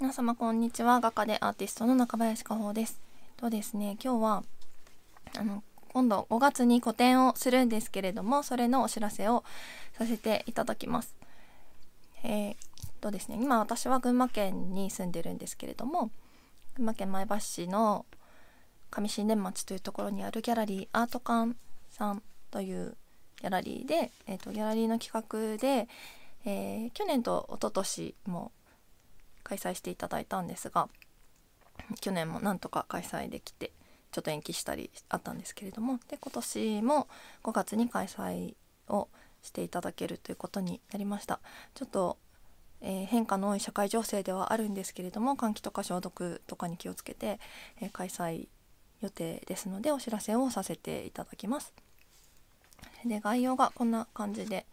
皆様こんにちは画家でアーティストの中林加穂です。えっとですね今日はあの今度5月に個展をするんですけれどもそれのお知らせをさせていただきます。えー、っとですね今私は群馬県に住んでるんですけれども群馬県前橋市の上新田町というところにあるギャラリーアート館さんというギャラリーで、えー、っとギャラリーの企画で、えー、去年と一昨年も開催していただいたんですが去年もなんとか開催できてちょっと延期したりあったんですけれどもで今年も5月に開催をしていただけるということになりましたちょっと、えー、変化の多い社会情勢ではあるんですけれども換気とか消毒とかに気をつけて、えー、開催予定ですのでお知らせをさせていただきますで概要がこんな感じで、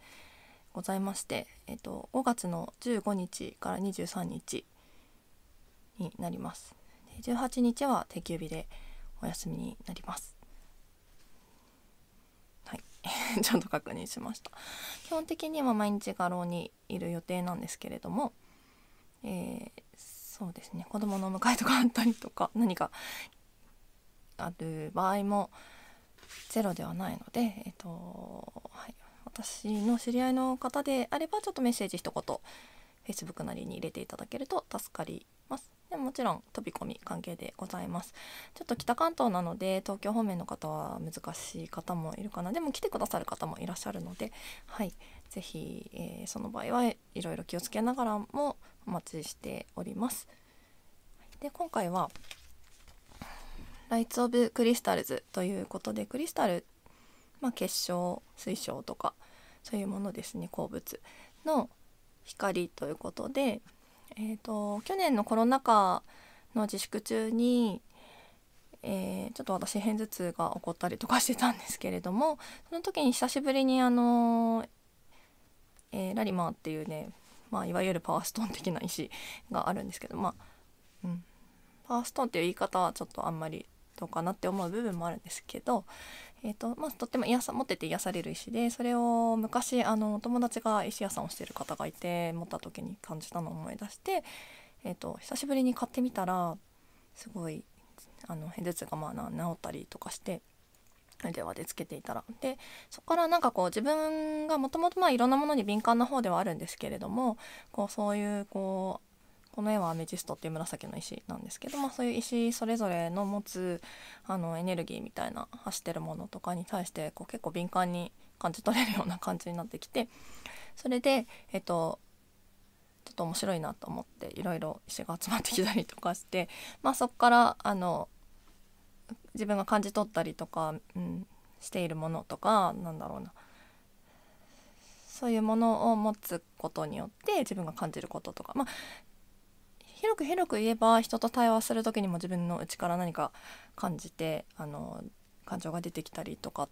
ございまして、えっと、5月の15日から23日になります。18日は定休日でお休みになります。はい、ちゃんと確認しました。基本的には毎日画廊にいる予定なんですけれども、えー、そうですね子供の迎えとかあったりとか何かある場合もゼロではないので、えっとはい、私の知り合いの方であればちょっとメッセージ一言 Facebook なりに入れていただけると助かりますでもちろん飛び込み関係でございますちょっと北関東なので東京方面の方は難しい方もいるかなでも来てくださる方もいらっしゃるのではい是非、えー、その場合はいろいろ気をつけながらもお待ちしておりますで今回は「ライツ・オブ・クリスタルズ」ということでクリスタルまあ、結晶水晶とかそういうものですね鉱物の光ということで、えーと、去年のコロナ禍の自粛中に、えー、ちょっと私片頭痛が起こったりとかしてたんですけれどもその時に久しぶりにあの、えー、ラリマーっていうね、まあ、いわゆるパワーストーン的な石があるんですけどまあ、うん、パワーストーンっていう言い方はちょっとあんまりどうかなって思う部分もあるんですけどえーとまあ、とっても癒さ持ってて癒される石でそれを昔あの友達が石屋さんをしてる方がいて持った時に感じたのを思い出して、えーと、久しぶりに買ってみたらすごいあの片頭痛がまあ治ったりとかして。ではでつけていたらでそこからなんかこう自分がもともとまあいろんなものに敏感な方ではあるんですけれどもこうそういうこうこの絵はアメジストっていう紫の石なんですけど、もそういう石それぞれの持つあのエネルギーみたいな走ってるものとかに対してこう結構敏感に感じ取れるような感じになってきてそれで、えっと、ちょっと面白いなと思っていろいろ石が集まってきたりとかして、まあ、そこからあの自分が感じ取ったりとか、うん、しているものとかなんだろうなそういうものを持つことによって自分が感じることとかまあ広く広く言えば人と対話する時にも自分の内から何か感じてあの感情が出てきたりとか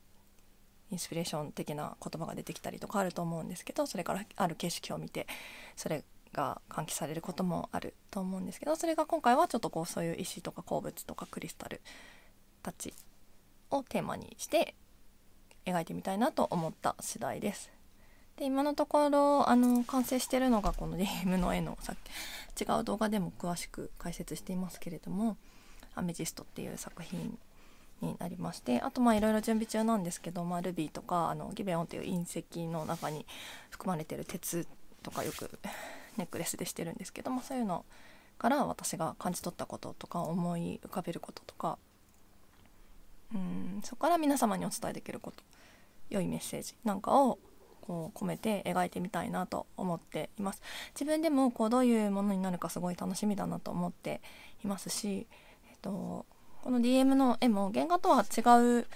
インスピレーション的な言葉が出てきたりとかあると思うんですけどそれからある景色を見てそれが喚起されることもあると思うんですけどそれが今回はちょっとこうそういう石とか鉱物とかクリスタルたちをテーマにして描いてみたいなと思った次第です。で今のところあの完成してるのがこの DM の絵のさっき違う動画でも詳しく解説していますけれども「アメジスト」っていう作品になりましてあとまあいろいろ準備中なんですけど、まあ、ルビーとかあのギベオンっていう隕石の中に含まれてる鉄とかよく ネックレスでしてるんですけども、そういうのから私が感じ取ったこととか思い浮かべることとかうんそこから皆様にお伝えできること良いメッセージなんかをこう込めて描いてみたいなと思っています自分でもこうどういうものになるかすごい楽しみだなと思っていますし、えっと、この DM の絵も原画とは違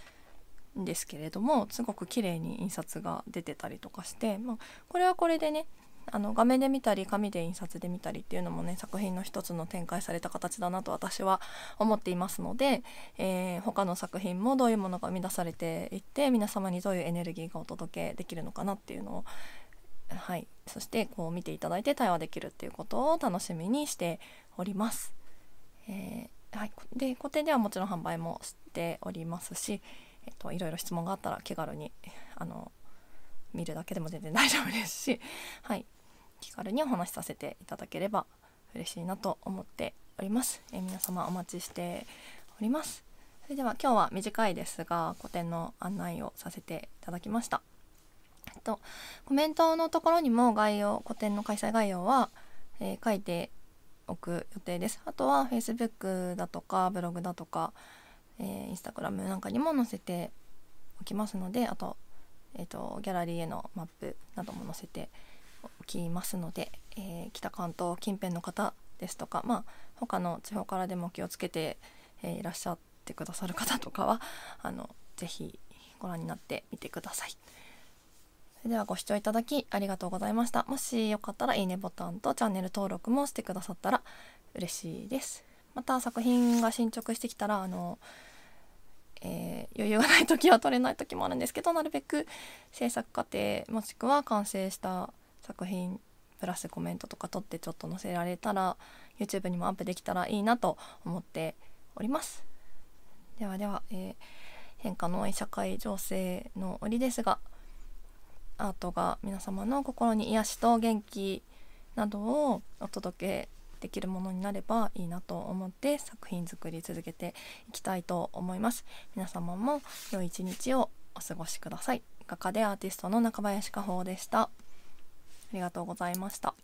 うんですけれどもすごく綺麗に印刷が出てたりとかして、まあ、これはこれでねあの画面で見たり紙で印刷で見たりっていうのもね作品の一つの展開された形だなと私は思っていますので、えー、他の作品もどういうものが生み出されていって皆様にどういうエネルギーがお届けできるのかなっていうのをはいそしてこう見ていただいて対話できるっていうことを楽しみにしております。えー、はい、で古典ではもちろん販売もしておりますし、えっと、いろいろ質問があったら気軽にあの見るだけでも全然大丈夫ですし、はい、気軽にお話しさせていただければ嬉しいなと思っております。えー、皆様お待ちしております。それでは今日は短いですが個展の案内をさせていただきました。えっと、コメントのところにも概要個展の開催概要は、えー、書いておく予定です。あとは Facebook だとかブログだとか、えー、Instagram なんかにも載せておきますのであとえーと、ギャラリーへのマップなども載せておきますので、えー、北関東近辺の方ですとか、まあ、他の地方からでも気をつけて、えー、いらっしゃってくださる方とかは あのぜひご覧になってみてください。それではご視聴いただきありがとうございました。もしよかったらいいねボタンとチャンネル登録もしてくださったら嬉しいです。また作品が進捗してきたらあのえー、余裕がない時は撮れない時もあるんですけどなるべく制作過程もしくは完成した作品プラスコメントとか撮ってちょっと載せられたら YouTube にもアップできたらいいなと思っております。ではでは、えー、変化の多い社会情勢の折ですがアートが皆様の心に癒しと元気などをお届けできるものになればいいなと思って作品作り続けていきたいと思います皆様も良い一日をお過ごしください画家でアーティストの中林加宝でしたありがとうございました